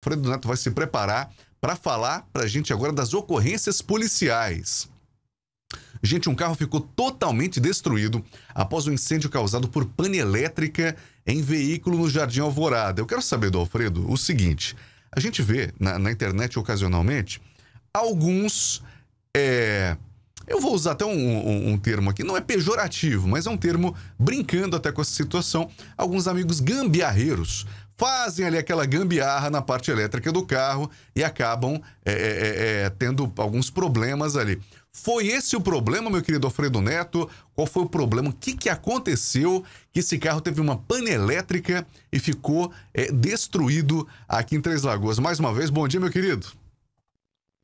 Fredo Neto vai se preparar para falar para a gente agora das ocorrências policiais. Gente, um carro ficou totalmente destruído após o um incêndio causado por pane elétrica em veículo no Jardim Alvorada. Eu quero saber do Alfredo o seguinte: a gente vê na, na internet ocasionalmente alguns. É, eu vou usar até um, um, um, termo aqui, não é pejorativo, mas é um termo brincando até com essa situação. Alguns amigos gambiarreiros fazem ali aquela gambiarra na parte elétrica do carro e acabam é, é, é, é, tendo alguns problemas ali. Foi esse o problema, meu querido Alfredo Neto? Qual foi o problema? O que, que aconteceu que esse carro teve uma pane elétrica e ficou é, destruído aqui em Três Lagoas? Mais uma vez, bom dia, meu querido.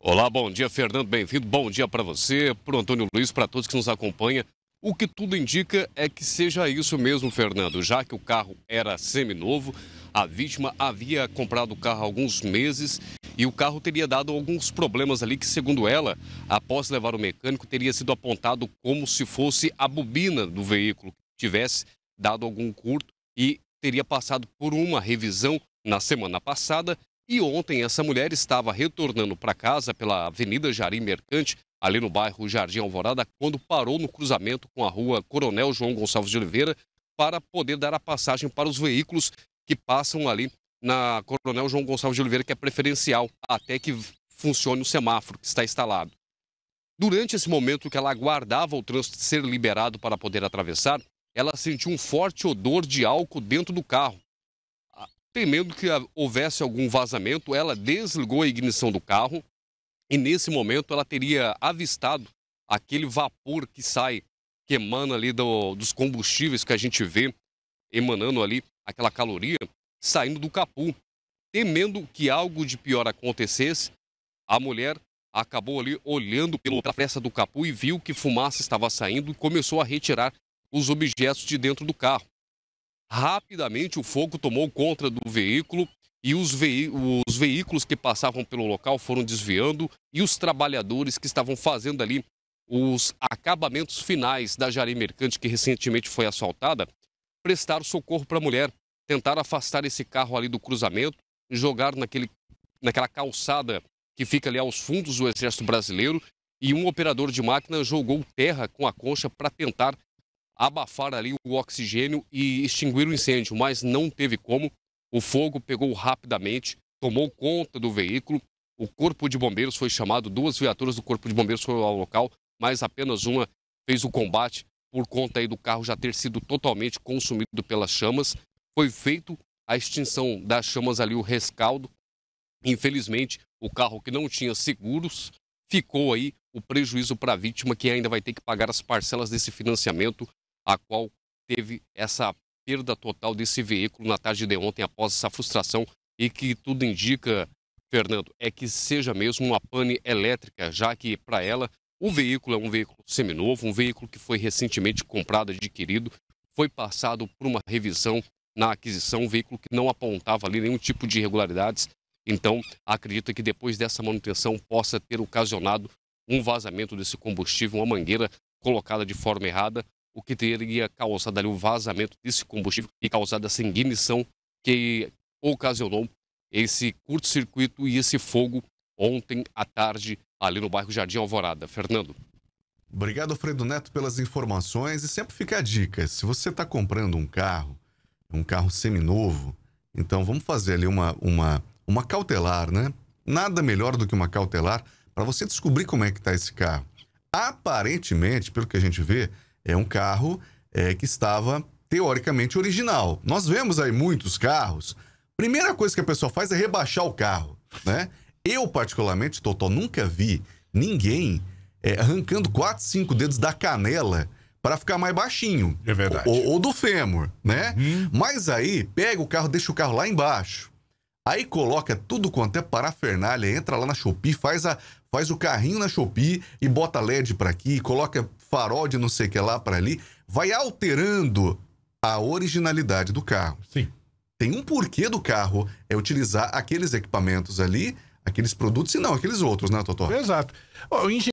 Olá, bom dia, Fernando, bem-vindo. Bom dia para você, para o Antônio Luiz, para todos que nos acompanham. O que tudo indica é que seja isso mesmo, Fernando, já que o carro era semi-novo, a vítima havia comprado o carro há alguns meses e o carro teria dado alguns problemas ali que, segundo ela, após levar o mecânico, teria sido apontado como se fosse a bobina do veículo que tivesse dado algum curto e teria passado por uma revisão na semana passada. E ontem essa mulher estava retornando para casa pela Avenida Jari Mercante, ali no bairro Jardim Alvorada, quando parou no cruzamento com a rua Coronel João Gonçalves de Oliveira para poder dar a passagem para os veículos que passam ali na Coronel João Gonçalves de Oliveira, que é preferencial, até que funcione o semáforo que está instalado. Durante esse momento que ela aguardava o trânsito ser liberado para poder atravessar, ela sentiu um forte odor de álcool dentro do carro. Temendo que houvesse algum vazamento, ela desligou a ignição do carro e, nesse momento, ela teria avistado aquele vapor que sai, que emana ali do, dos combustíveis que a gente vê emanando ali aquela caloria, saindo do capu. Temendo que algo de pior acontecesse, a mulher acabou ali olhando pela fresta do capu e viu que fumaça estava saindo e começou a retirar os objetos de dentro do carro. Rapidamente, o fogo tomou conta do veículo e os, ve os veículos que passavam pelo local foram desviando e os trabalhadores que estavam fazendo ali os acabamentos finais da Jari Mercante, que recentemente foi assaltada, prestar socorro para a mulher, tentar afastar esse carro ali do cruzamento, jogar naquele, naquela calçada que fica ali aos fundos do Exército Brasileiro e um operador de máquina jogou terra com a concha para tentar abafar ali o oxigênio e extinguir o incêndio, mas não teve como. O fogo pegou rapidamente, tomou conta do veículo. O corpo de bombeiros foi chamado, duas viaturas do corpo de bombeiros foram ao local, mas apenas uma fez o combate por conta aí do carro já ter sido totalmente consumido pelas chamas. Foi feito a extinção das chamas ali, o rescaldo. Infelizmente, o carro que não tinha seguros ficou aí o prejuízo para a vítima que ainda vai ter que pagar as parcelas desse financiamento, a qual teve essa perda total desse veículo na tarde de ontem após essa frustração e que tudo indica, Fernando, é que seja mesmo uma pane elétrica, já que para ela o veículo é um veículo seminovo, um veículo que foi recentemente comprado, adquirido, foi passado por uma revisão na aquisição, um veículo que não apontava ali nenhum tipo de irregularidades. Então, acredita que depois dessa manutenção possa ter ocasionado um vazamento desse combustível, uma mangueira colocada de forma errada, o que teria causado ali o vazamento desse combustível e causado essa ignição que ocasionou esse curto-circuito e esse fogo ontem à tarde ali no bairro Jardim Alvorada. Fernando. Obrigado, Alfredo Neto, pelas informações. E sempre fica a dica: se você está comprando um carro, um carro seminovo, então vamos fazer ali uma, uma, uma cautelar, né? Nada melhor do que uma cautelar para você descobrir como é que está esse carro. Aparentemente, pelo que a gente vê, é um carro é, que estava teoricamente original. Nós vemos aí muitos carros. Primeira coisa que a pessoa faz é rebaixar o carro, né? Eu, particularmente, Totó, nunca vi ninguém é, arrancando quatro, cinco dedos da canela para ficar mais baixinho. É verdade. Ou, ou do fêmur, né? Uhum. Mas aí, pega o carro, deixa o carro lá embaixo. Aí coloca tudo quanto é parafernália, entra lá na Shopee, faz, a, faz o carrinho na Shopee e bota LED para aqui, coloca farol de não sei o que lá para ali, vai alterando a originalidade do carro. Sim. Tem um porquê do carro é utilizar aqueles equipamentos ali aqueles produtos e não aqueles outros, né, Totó? Exato. O engenheiro